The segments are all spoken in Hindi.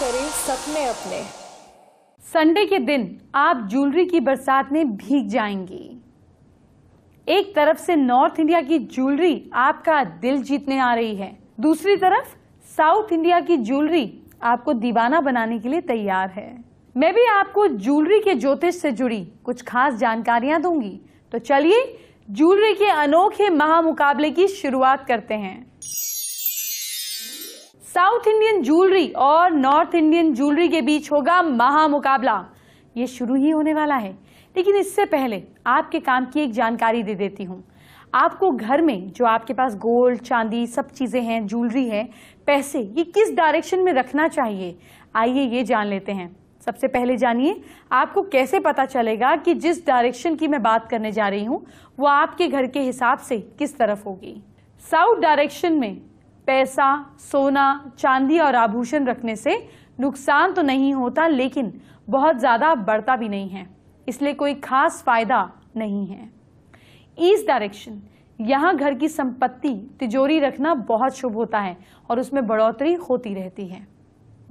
करें सपने अपने संडे के दिन आप ज्वेलरी की बरसात में भीग जाएंगी एक तरफ से नॉर्थ इंडिया की ज्वेलरी आपका दिल जीतने आ रही है दूसरी तरफ साउथ इंडिया की ज्वेलरी आपको दीवाना बनाने के लिए तैयार है मैं भी आपको ज्वेलरी के ज्योतिष से जुड़ी कुछ खास जानकारियां दूंगी तो चलिए ज्वेलरी के अनोखे महामुकाबले की शुरुआत करते हैं साउथ इंडियन ज्वेलरी और नॉर्थ इंडियन ज्वेलरी के बीच होगा महामुकाबला ये शुरू ही होने वाला है लेकिन इससे पहले आपके काम की एक जानकारी दे देती हूँ आपको घर में जो आपके पास गोल्ड चांदी सब चीज़ें हैं ज्वेलरी है पैसे ये किस डायरेक्शन में रखना चाहिए आइए ये जान लेते हैं सबसे पहले जानिए आपको कैसे पता चलेगा कि जिस डायरेक्शन की मैं बात करने जा रही हूँ वो आपके घर के हिसाब से किस तरफ होगी साउथ डायरेक्शन में पैसा सोना चांदी और आभूषण रखने से नुकसान तो नहीं होता लेकिन बहुत ज़्यादा बढ़ता भी नहीं है इसलिए कोई खास फायदा नहीं है ईस्ट डायरेक्शन यहाँ घर की संपत्ति तिजोरी रखना बहुत शुभ होता है और उसमें बढ़ोतरी होती रहती है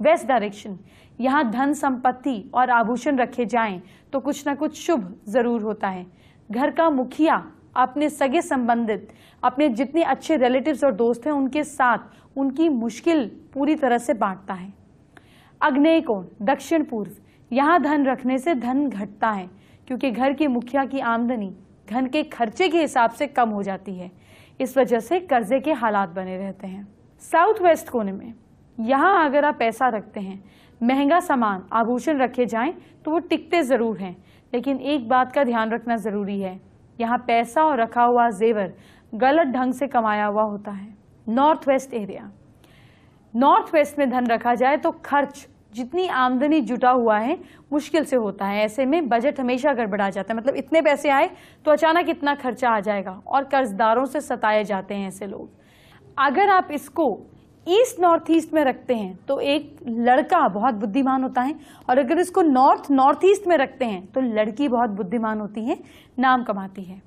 वेस्ट डायरेक्शन यहाँ धन संपत्ति और आभूषण रखे जाएं तो कुछ ना कुछ शुभ जरूर होता है घर का मुखिया अपने सगे संबंधित अपने जितने अच्छे रिलेटिव्स और दोस्त हैं उनके साथ उनकी मुश्किल पूरी तरह से बांटता है अग्नेय कोण दक्षिण पूर्व यहाँ धन रखने से धन घटता है क्योंकि घर के मुखिया की आमदनी घन के खर्चे के हिसाब से कम हो जाती है इस वजह से कर्जे के हालात बने रहते हैं साउथ वेस्ट कोने में यहाँ अगर आप पैसा रखते हैं महंगा सामान आभूषण रखे जाएं तो वो टिकते ज़रूर हैं लेकिन एक बात का ध्यान रखना ज़रूरी है यहाँ पैसा और रखा हुआ जेवर गलत ढंग से कमाया हुआ होता है north west area north west में धन रखा जाए तो खर्च जितनी आमदनी जुटा हुआ है मुश्किल से होता है ऐसे में बजट हमेशा गड़बड़ा जाता है मतलब इतने पैसे आए तो अचानक इतना खर्चा आ जाएगा और कर्जदारों से सताए जाते हैं ऐसे लोग अगर आप इसको ईस्ट नॉर्थ ईस्ट में रखते हैं तो एक लड़का बहुत बुद्धिमान होता है और अगर इसको नॉर्थ नॉर्थ ईस्ट में रखते हैं तो लड़की बहुत बुद्धिमान होती है नाम कमाती है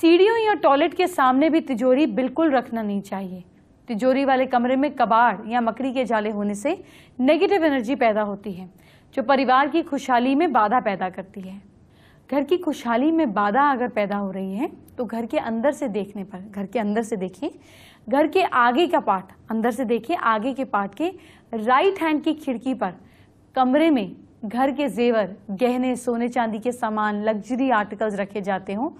सीढ़ियों या टॉयलेट के सामने भी तिजोरी बिल्कुल रखना नहीं चाहिए तिजोरी वाले कमरे में कबाड़ या मकड़ी के जाले होने से नेगेटिव एनर्जी पैदा होती है जो परिवार की खुशहाली में बाधा पैदा करती है घर की खुशहाली में बाधा अगर पैदा हो रही है तो घर के अंदर से देखने पर घर के अंदर से देखिए घर के आगे का पार्ट अंदर से देखिए आगे के पार्ट के राइट हैंड की खिड़की पर कमरे में घर के जेवर गहने सोने चांदी के सामान लग्जरी आर्टिकल्स रखे जाते हों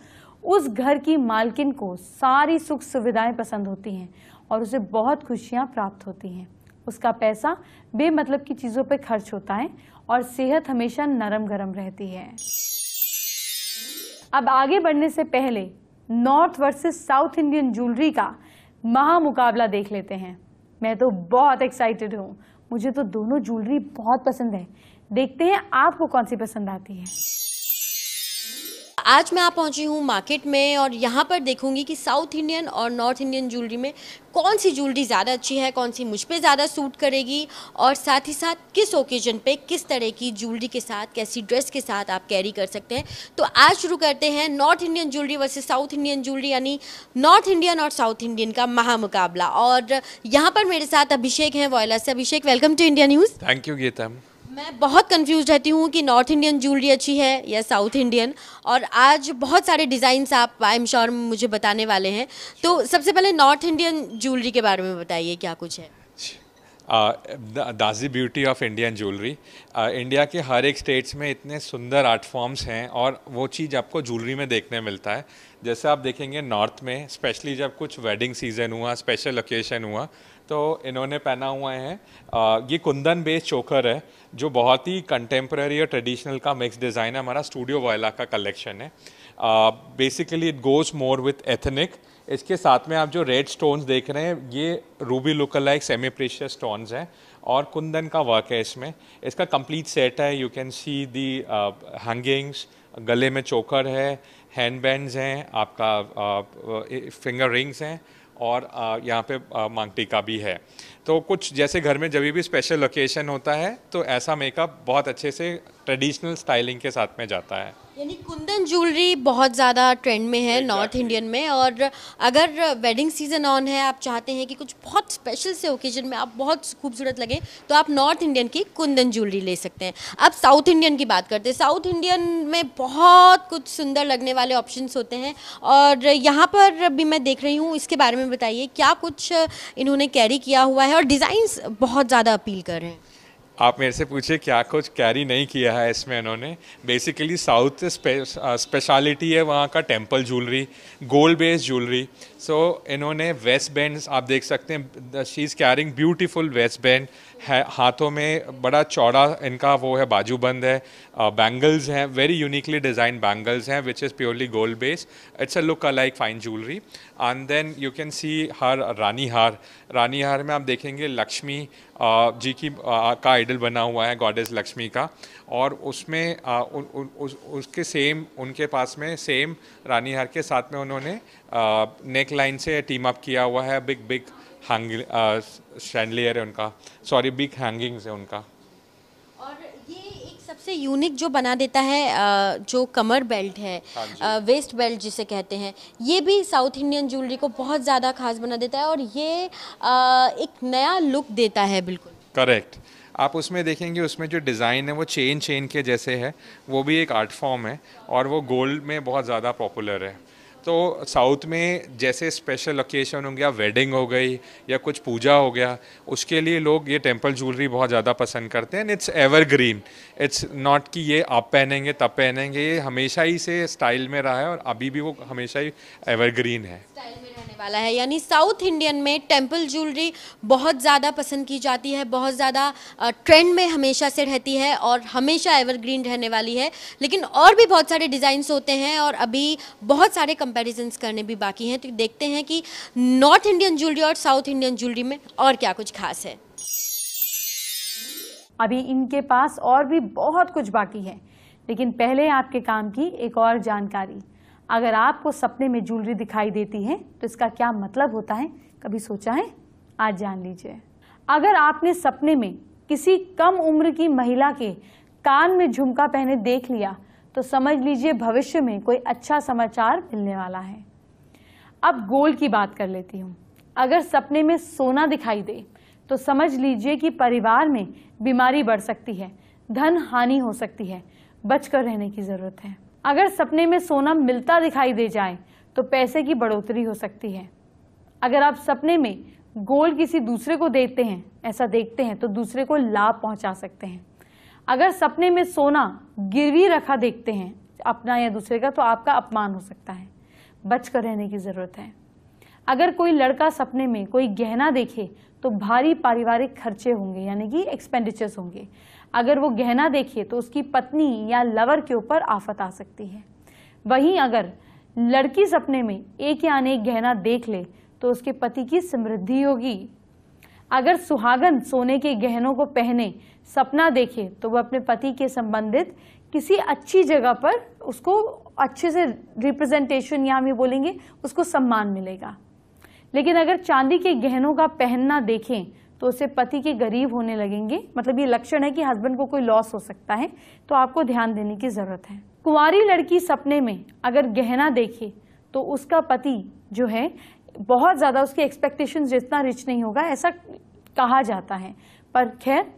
उस घर की मालकिन को सारी सुख सुविधाएं पसंद होती हैं और उसे बहुत खुशियां प्राप्त होती हैं उसका पैसा बेमतलब की चीज़ों पर खर्च होता है और सेहत हमेशा नरम गरम रहती है अब आगे बढ़ने से पहले North versus South Indian jewellery का महा मुकाबला देख लेते हैं मैं तो बहुत एक्साइटेड हूँ मुझे तो दोनों ज्वेलरी बहुत पसंद है देखते हैं आपको कौन सी पसंद आती है आज मैं आप पहुंची हूँ मार्केट में और यहाँ पर देखूंगी कि साउथ इंडियन और नॉर्थ इंडियन ज्वेलरी में कौन सी ज्वेलरी ज़्यादा अच्छी है कौन सी मुझ पर ज़्यादा सूट करेगी और साथ ही साथ किस ओकेजन पे किस तरह की ज्वेलरी के साथ कैसी ड्रेस के साथ आप कैरी कर सकते हैं तो आज शुरू करते हैं North Indian jewellery versus South Indian jewellery यानी नॉर्थ इंडियन और साउथ इंडियन का महामुकाबला और यहाँ पर मेरे साथ अभिषेक हैं वॉयला से Abhishek welcome to India News thank you Geeta मैं बहुत कंफ्यूज रहती हूँ कि नॉर्थ इंडियन ज्वेलरी अच्छी है या साउथ इंडियन और आज बहुत सारे डिज़ाइन आप आई एम श्योर मुझे बताने वाले हैं तो सबसे पहले नॉर्थ इंडियन ज्वेलरी के बारे में बताइए क्या कुछ है दाजी beauty of Indian jewellery India के हर एक स्टेट्स में इतने सुंदर आर्ट फॉर्म्स हैं और वो चीज़ आपको ज्वेलरी में देखने मिलता है जैसे आप देखेंगे नॉर्थ में स्पेशली जब कुछ वेडिंग सीज़न हुआ स्पेशल ओकेजन हुआ तो इन्होंने पहना हुआ है ये कुंदन बेस चोकर है जो बहुत ही कंटेम्प्रेरी और ट्रेडिशनल का मिक्स डिज़ाइन है हमारा स्टूडियो वॉयला का कलेक्शन है basically it goes more with ethnic इसके साथ में आप जो रेड स्टोन्स देख रहे हैं ये ruby like semi precious stones हैं और कुंदन का वर्क है इसमें इसका कंप्लीट सेट है you can see the hangings गले में चोकर है हैंड बैंड हैं आपका फिंगर रिंग्स हैं और यहाँ पे मांगटी का भी है तो कुछ जैसे घर में जब भी स्पेशल ओकेशन होता है तो ऐसा मेकअप बहुत अच्छे से ट्रेडिशनल स्टाइलिंग के साथ में जाता है यानी कुंदन ज्वेलरी बहुत ज़्यादा ट्रेंड में है नॉर्थ इंडियन में और अगर वेडिंग सीजन ऑन है आप चाहते हैं कि कुछ बहुत स्पेशल से ओकेजन में आप बहुत खूबसूरत लगे तो आप नॉर्थ इंडियन की कुंदन ज्वेलरी ले सकते हैं अब साउथ इंडियन की बात करते हैं साउथ इंडियन में बहुत कुछ सुंदर लगने वाले ऑप्शन होते हैं और यहाँ पर भी मैं देख रही हूँ इसके बारे में बताइए क्या कुछ इन्होंने कैरी किया हुआ है है और डिज़ाइंस बहुत ज़्यादा अपील कर रहे हैं आप मेरे से पूछे क्या कुछ कैरी नहीं किया है इसमें इन्होंने बेसिकली साउथ स्पेशलिटी है वहाँ का temple jewellery gold based jewellery so इन्होंने वेस्ट बैंड आप देख सकते हैं she is carrying beautiful waist band है हाथों में बड़ा चौड़ा इनका वो है बाजूबंद है बैंगल्स हैं वेरी यूनिकली डिज़ाइन बैंगल्स हैं which is purely gold based it's a look a like fine jewellery and then you can see her rani haar rani हार में आप देखेंगे लक्ष्मी जी की का आइडल बना हुआ है गॉडेस लक्ष्मी का और उसमें उसके सेम उनके पास में सेम रानी हार के साथ में उन्होंने नेक लाइन से टीम अप किया हुआ है बिग बिग हैंग शैंडलियर है उनका सॉरी बिग हैंगिंग्स है उनका सबसे यूनिक जो बना देता है जो कमर बेल्ट है वेस्ट हाँ बेल्ट जिसे कहते हैं ये भी साउथ इंडियन ज्वेलरी को बहुत ज़्यादा खास बना देता है और ये एक नया लुक देता है बिल्कुल करेक्ट आप उसमें देखेंगे उसमें जो डिज़ाइन है वो चेन चेन के जैसे है वो भी एक आर्ट फॉर्म है और वो गोल्ड में बहुत ज़्यादा पॉपुलर है तो साउथ में जैसे स्पेशल ओकेशन हो गया वेडिंग हो गई या कुछ पूजा हो गया उसके लिए लोग ये टेम्पल ज्वेलरी बहुत ज़्यादा पसंद करते हैं and it's evergreen it's not कि ये आप पहनेंगे तब पहनेंगे ये हमेशा ही से स्टाइल में रहा है और अभी भी वो हमेशा ही एवरग्रीन है वाला है यानी साउथ इंडियन में टेम्पल ज्वेलरी बहुत ज़्यादा पसंद की जाती है बहुत ज़्यादा ट्रेंड में हमेशा से रहती है और हमेशा एवरग्रीन रहने वाली है लेकिन और भी बहुत सारे डिज़ाइंस होते हैं और अभी बहुत सारे कम कंपैरिजन्स करने भी बाकी हैं तो देखते हैं कि नॉर्थ इंडियन ज्वेलरी और साउथ इंडियन ज्वेलरी में और क्या कुछ खास है अभी इनके पास और भी बहुत कुछ बाकी है लेकिन पहले आपके काम की एक और जानकारी अगर आपको सपने में ज्वेलरी दिखाई देती है तो इसका क्या मतलब होता है कभी सोचा है आज जान लीजिए अगर आपने सपने में किसी कम उम्र की महिला के कान में झुमका पहने देख लिया तो समझ लीजिए भविष्य में कोई अच्छा समाचार मिलने वाला है अब गोल की बात कर लेती हूँ अगर सपने में सोना दिखाई दे तो समझ लीजिए कि परिवार में बीमारी बढ़ सकती है धन हानि हो सकती है बचकर रहने की ज़रूरत है अगर सपने में सोना मिलता दिखाई दे जाए तो पैसे की बढ़ोतरी हो सकती है अगर आप सपने में गोल किसी दूसरे को देते हैं ऐसा देखते हैं तो दूसरे को लाभ पहुंचा सकते हैं अगर सपने में सोना गिरवी रखा देखते हैं अपना या दूसरे का तो आपका अपमान हो सकता है बच कर रहने की ज़रूरत है अगर कोई लड़का सपने में कोई गहना देखे तो भारी पारिवारिक खर्चे होंगे यानी कि एक्सपेंडिचर्स होंगे अगर वो गहना देखे तो उसकी पत्नी या लवर के ऊपर आफत आ सकती है वहीं अगर लड़की सपने में एक या अनेक गहना देख ले तो उसके पति की समृद्धि होगी अगर सुहागन सोने के गहनों को पहने सपना देखे तो वह अपने पति के संबंधित किसी अच्छी जगह पर उसको अच्छे से रिप्रेजेंटेशन या हम ये बोलेंगे उसको सम्मान मिलेगा लेकिन अगर चांदी के गहनों का पहनना देखें तो उसे पति के गरीब होने लगेंगे मतलब ये लक्षण है कि हस्बैंड को कोई लॉस हो सकता है तो आपको ध्यान देने की ज़रूरत है कुंवारी लड़की सपने में अगर गहना देखे तो उसका पति जो है बहुत ज़्यादा उसके एक्सपेक्टेशन जितना रिच नहीं होगा ऐसा कहा जाता है पर खैर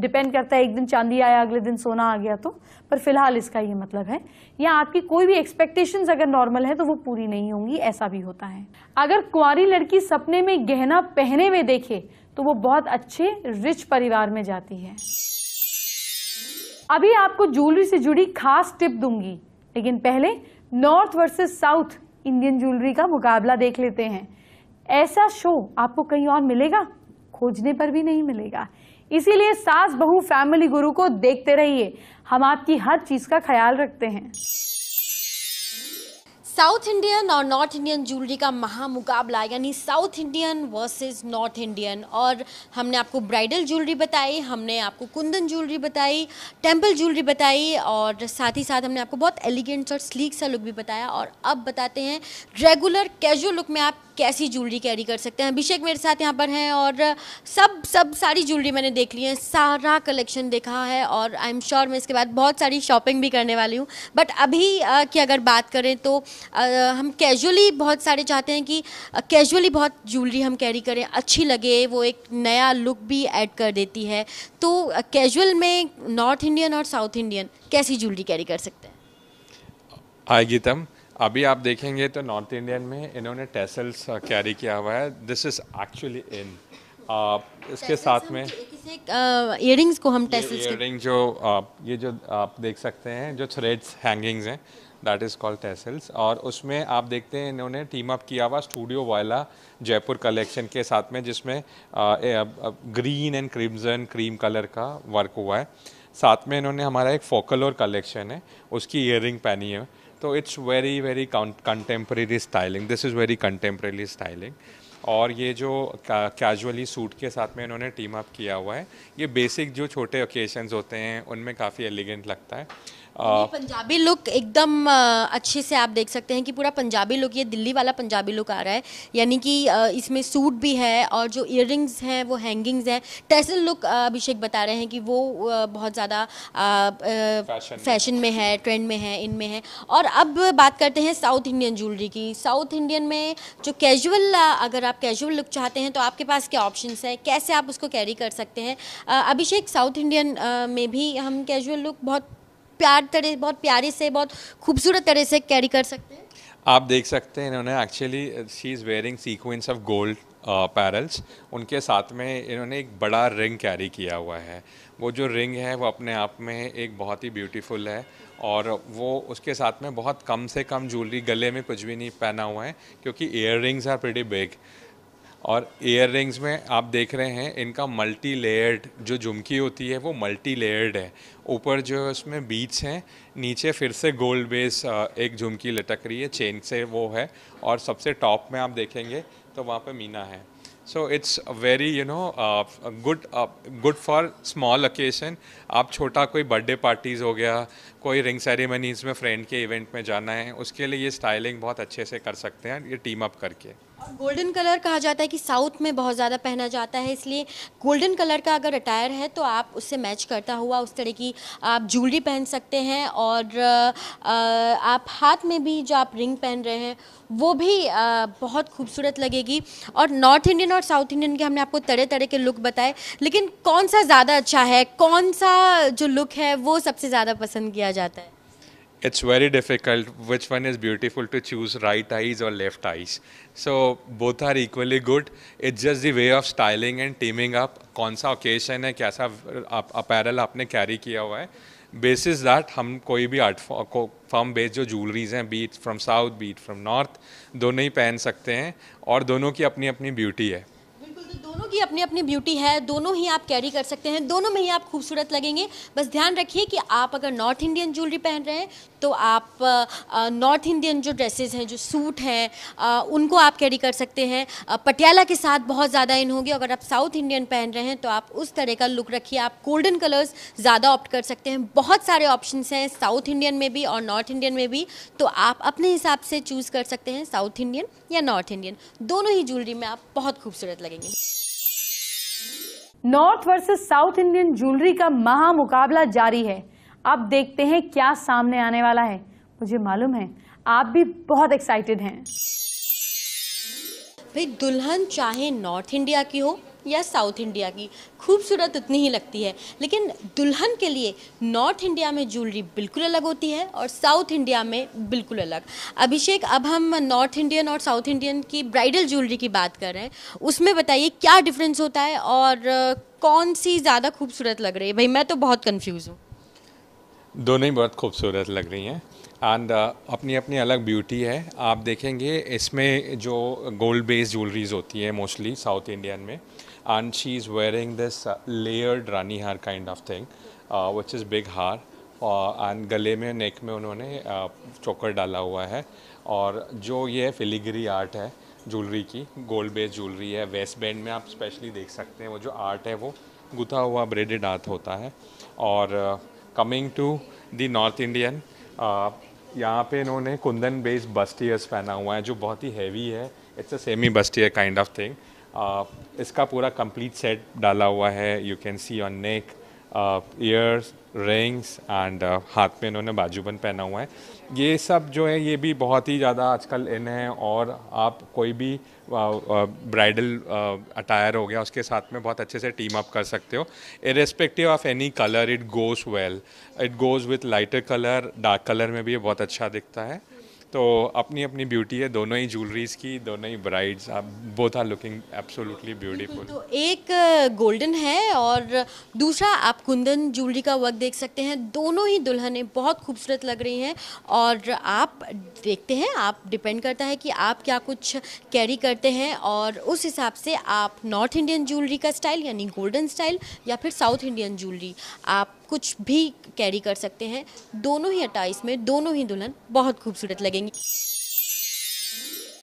डिपेंड करता है एक दिन चांदी आया अगले दिन सोना आ गया तो पर फिलहाल इसका ये मतलब है या आपकी कोई भी एक्सपेक्टेशंस अगर नॉर्मल है तो वो पूरी नहीं होंगी ऐसा भी होता है अगर कुंवारी लड़की सपने में गहना पहने हुए देखे तो वो बहुत अच्छे रिच परिवार में जाती है अभी आपको ज्वेलरी से जुड़ी खास टिप दूंगी लेकिन पहले North versus South Indian jewellery का मुकाबला देख लेते हैं ऐसा शो आपको कहीं और मिलेगा खोजने पर भी नहीं मिलेगा इसीलिए सास बहु फैमिली गुरु को देखते रहिए हम आपकी हर चीज़ का ख्याल रखते हैं साउथ इंडियन और नॉर्थ इंडियन ज्वेलरी का महामुकाबला यानी South Indian versus North Indian और हमने आपको ब्राइडल ज्वेलरी बताई हमने आपको कुंदन ज्वेलरी बताई टेंपल ज्वेलरी बताई और साथ ही साथ हमने आपको बहुत एलिगेंट और स्लीक सा लुक भी बताया और अब बताते हैं रेगुलर कैजुअल लुक में आप कैसी ज्वेलरी कैरी कर सकते हैं अभिषेक मेरे साथ यहाँ पर हैं और सब सब सारी ज्वेलरी मैंने देख ली है सारा कलेक्शन देखा है और आई एम श्योर मैं इसके बाद बहुत सारी शॉपिंग भी करने वाली हूँ बट अभी की अगर बात करें तो हम कैजुअली बहुत सारे चाहते हैं कि कैजुअली बहुत ज्वेलरी हम कैरी करें अच्छी लगे वो एक नया लुक भी ऐड कर देती है तो कैजुअल में नॉर्थ इंडियन और साउथ इंडियन कैसी ज्वेलरी कैरी कर सकते हैं आई गीतम अभी आप देखेंगे तो नॉर्थ इंडियन में इन्होंने टेसल्स कैरी किया हुआ है दिस इज एक्चुअली इन इसके साथ में इयरिंग्स को हम टेसल्स इयरिंग जो आ, ये जो आप देख सकते हैं जो थ्रेड्स हैंगिंग्स हैं दैट इज़ कॉल्ड टेसल्स और उसमें आप देखते हैं इन्होंने टीम अप किया हुआ स्टूडियो वाला जयपुर कलेक्शन के साथ में जिसमें green and crimson cream colour का वर्क हुआ है साथ में इन्होंने हमारा एक फोकल और कलेक्शन है उसकी इयरिंग पहनी है तो it's very very contemporary styling this is very contemporary styling और ये जो कैजुअली सूट के साथ में इन्होंने टीम अप किया हुआ है ये बेसिक जो छोटे ओकेजन्स होते हैं उनमें काफ़ी एलिगेंट लगता है पंजाबी लुक एकदम अच्छे से आप देख सकते हैं कि पूरा पंजाबी लुक ये दिल्ली वाला पंजाबी लुक आ रहा है यानी कि इसमें सूट भी है और जो इयर हैं वो हैंगिंग्स हैं टेसल लुक अभिषेक बता रहे हैं कि वो बहुत ज़्यादा फैशन में है ट्रेंड में है इनमें है और अब बात करते हैं साउथ इंडियन ज्वेलरी की साउथ इंडियन में जो कैजुअल अगर आप कैजुअल लुक चाहते हैं तो आपके पास क्या ऑप्शन है कैसे आप उसको कैरी कर सकते हैं अभिषेक साउथ इंडियन में भी हम कैजुअल लुक बहुत प्यार तरह बहुत प्यारे से बहुत खूबसूरत तरह से कैरी कर सकते हैं आप देख सकते हैं इन्होंने actually she is wearing sequence of gold pearls उनके साथ में इन्होंने एक बड़ा रिंग कैरी किया हुआ है वो जो रिंग है वो अपने आप में एक बहुत ही ब्यूटीफुल है और वो उसके साथ में बहुत कम से कम ज्वेलरी गले में कुछ भी नहीं पहना हुआ है क्योंकि earrings are pretty big और ईयर रिंग्स में आप देख रहे हैं इनका मल्टी लेयर्ड जो झुमकी होती है वो मल्टी लेयर्ड है ऊपर जो है उसमें बीच हैं नीचे फिर से गोल्ड बेस एक झुमकी लटक रही है चेन से वो है और सबसे टॉप में आप देखेंगे तो वहाँ पे मीना है so it's very you know good good for small occasion आप छोटा कोई बर्थडे पार्टीज़ हो गया कोई रिंग सेरेमनीज़ में फ्रेंड के इवेंट में जाना है उसके लिए ये स्टाइलिंग बहुत अच्छे से कर सकते हैं ये टीम अप करके गोल्डन कलर कहा जाता है कि साउथ में बहुत ज़्यादा पहना जाता है इसलिए गोल्डन कलर का अगर अटायर है तो आप उससे मैच करता हुआ उस तरह की आप ज्वेलरी पहन सकते हैं और आप हाथ में भी जो आप रिंग पहन रहे हैं वो भी बहुत खूबसूरत लगेगी और नॉर्थ इंडियन और साउथ इंडियन के हमने आपको तरह तरह के लुक बताए लेकिन कौन सा ज़्यादा अच्छा है कौन सा जो लुक है वो सबसे ज़्यादा पसंद किया जाता है it's very difficult which one is beautiful to choose right eyes or left eyes so both are equally good it's just the way of styling and teaming up कौन सा ओकेशन है कैसा apparel आपने carry किया हुआ है basis that हम कोई भी art firm based जो jewelries हैं beat from south beat from north दोनों ही पहन सकते हैं और दोनों की अपनी अपनी beauty है दोनों की अपनी अपनी ब्यूटी है दोनों ही आप कैरी कर सकते हैं दोनों में ही आप खूबसूरत लगेंगे बस ध्यान रखिए कि आप अगर नॉर्थ इंडियन ज्वेलरी पहन रहे हैं तो आप नॉर्थ इंडियन जो ड्रेसेस हैं जो सूट हैं उनको आप कैरी कर सकते हैं पटियाला के साथ बहुत ज़्यादा इन होगी अगर आप साउथ इंडियन पहन रहे हैं तो आप उस तरह का लुक रखिए आप गोल्डन कलर्स ज़्यादा ऑप्ट कर सकते हैं बहुत सारे ऑप्शन हैं साउथ इंडियन में भी और नॉर्थ इंडियन में भी तो आप अपने हिसाब से चूज़ कर सकते हैं साउथ इंडियन या नॉर्थ इंडियन दोनों ही ज्वेलरी में आप बहुत खूबसूरत लगेंगे North versus South Indian jewellery का महा मुकाबला जारी है अब देखते हैं क्या सामने आने वाला है मुझे मालूम है आप भी बहुत एक्साइटेड हैं भाई दुल्हन चाहे नॉर्थ इंडिया की हो या साउथ इंडिया की खूबसूरत उतनी ही लगती है लेकिन दुल्हन के लिए नॉर्थ इंडिया में ज्वेलरी बिल्कुल अलग होती है और साउथ इंडिया में बिल्कुल अलग अभिषेक अब हम नॉर्थ इंडियन और साउथ इंडियन की ब्राइडल ज्वेलरी की बात कर रहे हैं उसमें बताइए क्या डिफरेंस होता है और कौन सी ज़्यादा खूबसूरत लग रही है भाई मैं तो बहुत कन्फ्यूज़ हूँ दोनों ही बहुत खूबसूरत लग रही हैं एंड uh, अपनी अपनी अलग ब्यूटी है आप देखेंगे इसमें जो गोल्ड बेस्ड ज्वेलरीज होती है मोस्टली साउथ इंडियन में and she is wearing this layered rani haar kind of thing which is big haar and गले में नेक में उन्होंने चोकर uh, डाला हुआ है और जो ये फिलीगरी आर्ट है ज्वेलरी की गोल्ड बेस्ड ज्वेलरी है वेस्ट बैंड में आप स्पेशली देख सकते हैं वो जो आर्ट है वो गुथा हुआ ब्रेडेड आर्ट होता है और coming to the north Indian यहाँ पे इन्होंने कुंदन बेस्ड बस्टियर्स पहना हुआ है जो बहुत ही हैवी है it's a semi bustier kind of thing इसका पूरा कंप्लीट सेट डाला हुआ है you can see on neck ears rings and हाथ में इन्होंने बाजूबन पहना हुआ है ये सब जो है ये भी बहुत ही ज़्यादा आजकल इन है और आप कोई भी ब्राइडल अटायर हो गया उसके साथ में बहुत अच्छे से टीम अप कर सकते हो irrespective of any colour it goes well it goes with lighter colour dark colour में भी ये बहुत अच्छा दिखता है तो अपनी अपनी ब्यूटी है दोनों ही ज्वेलरीज की दोनों ही ब्राइड्स आप both are looking absolutely beautiful तो एक गोल्डन है और दूसरा आप कुंदन ज्वेलरी का वर्क देख सकते हैं दोनों ही दुल्हनें बहुत खूबसूरत लग रही हैं और आप देखते हैं आप डिपेंड करता है कि आप क्या कुछ कैरी करते हैं और उस हिसाब से आप नॉर्थ इंडियन ज्वेलरी का स्टाइल यानी गोल्डन स्टाइल या फिर साउथ इंडियन ज्वेलरी आप कुछ भी कैरी कर सकते हैं दोनों ही अटाइस में दोनों ही दुल्हन बहुत खूबसूरत लगेंगी